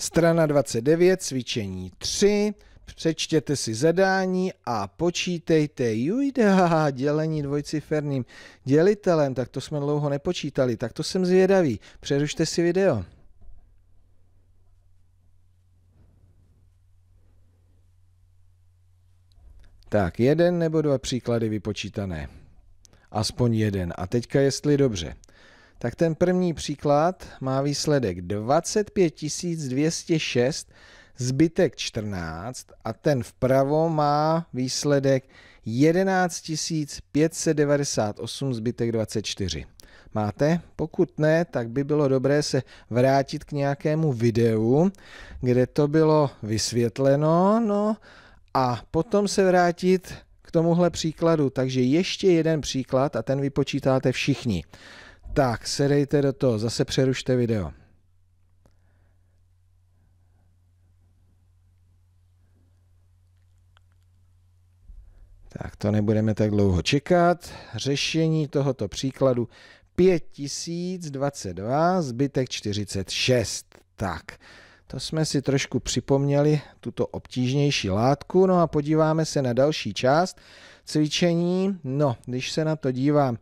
Strana 29, cvičení 3, přečtěte si zadání a počítejte. Jujda, dělení dvojciferným dělitelem, tak to jsme dlouho nepočítali, tak to jsem zvědavý. Přerušte si video. Tak, jeden nebo dva příklady vypočítané. Aspoň jeden. A teďka jestli dobře tak ten první příklad má výsledek 25 206, zbytek 14 a ten vpravo má výsledek 11 598, zbytek 24. Máte? Pokud ne, tak by bylo dobré se vrátit k nějakému videu, kde to bylo vysvětleno, no a potom se vrátit k tomuhle příkladu. Takže ještě jeden příklad a ten vypočítáte všichni. Tak, sedejte do toho, zase přerušte video. Tak to nebudeme tak dlouho čekat. Řešení tohoto příkladu 5022, zbytek 46. Tak, to jsme si trošku připomněli, tuto obtížnější látku. No a podíváme se na další část cvičení. No, když se na to dívám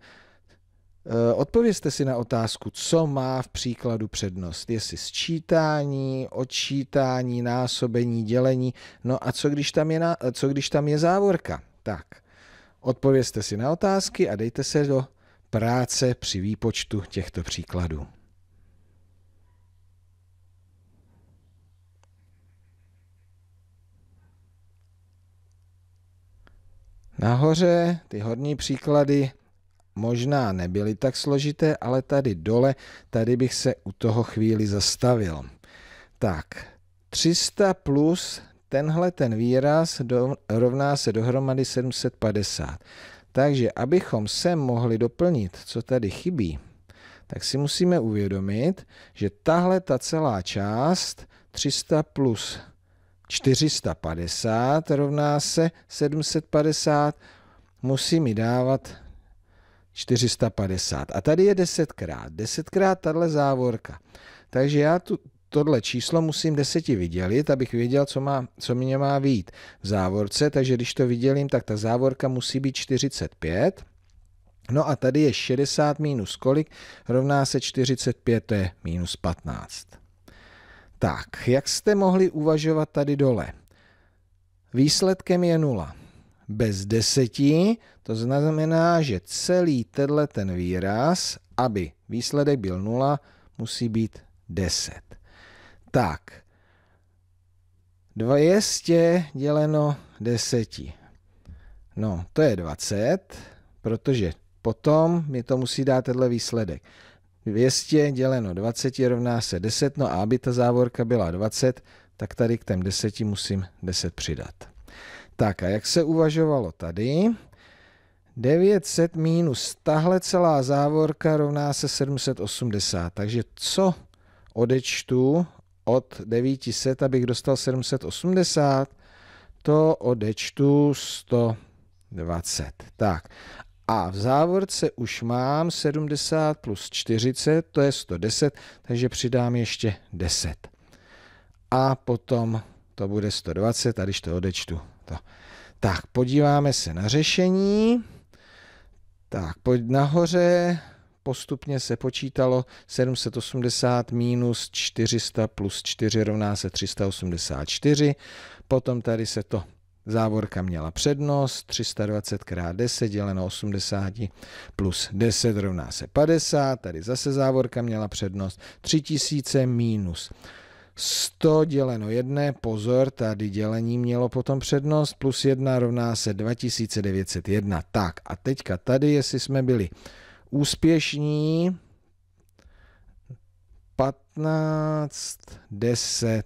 Eh, odpovězte si na otázku, co má v příkladu přednost. Jestli sčítání, odčítání, násobení, dělení. No a co když tam je, na, eh, co když tam je závorka? Tak, odpovězte si na otázky a dejte se do práce při výpočtu těchto příkladů. Nahoře ty horní příklady možná nebyly tak složité, ale tady dole, tady bych se u toho chvíli zastavil. Tak, 300 plus tenhle ten výraz do, rovná se dohromady 750. Takže abychom sem mohli doplnit, co tady chybí, tak si musíme uvědomit, že tahle ta celá část 300 plus 450 rovná se 750, musí mi dávat 450. A tady je 10krát. 10krát tahle závorka. Takže já tu, tohle číslo musím deseti vydělit, abych věděl, co, má, co mě má vít v závorce. Takže když to vydělím, tak ta závorka musí být 45. No a tady je 60 minus kolik? Rovná se 45, to je minus 15. Tak, jak jste mohli uvažovat tady dole? Výsledkem je nula bez deseti, to znamená, že celý tenhle ten výraz, aby výsledek byl nula, musí být 10. Tak, 200 děleno 10. No, to je 20, protože potom mi to musí dát tenhle výsledek. 200 děleno 20 rovná se 10, no a aby ta závorka byla 20, tak tady k těm 10 musím 10 přidat. Tak a jak se uvažovalo tady? 900 minus tahle celá závorka rovná se 780. Takže co odečtu od 900, abych dostal 780? To odečtu 120. Tak. A v závorce už mám 70 plus 40, to je 110, takže přidám ještě 10. A potom to bude 120, a když to odečtu, to. Tak, podíváme se na řešení. Tak, pojď nahoře postupně se počítalo 780 minus 400 plus 4 rovná se 384. Potom tady se to závorka měla přednost 320 x 10 děleno 80 plus 10 rovná se 50. Tady zase závorka měla přednost 3000 minus 100 děleno 1, pozor, tady dělení mělo potom přednost, plus 1 rovná se 2901. Tak a teďka tady, jestli jsme byli úspěšní, 15, 10,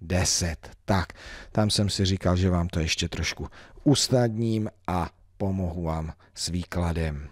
10. Tak, tam jsem si říkal, že vám to ještě trošku usnadním a pomohu vám s výkladem.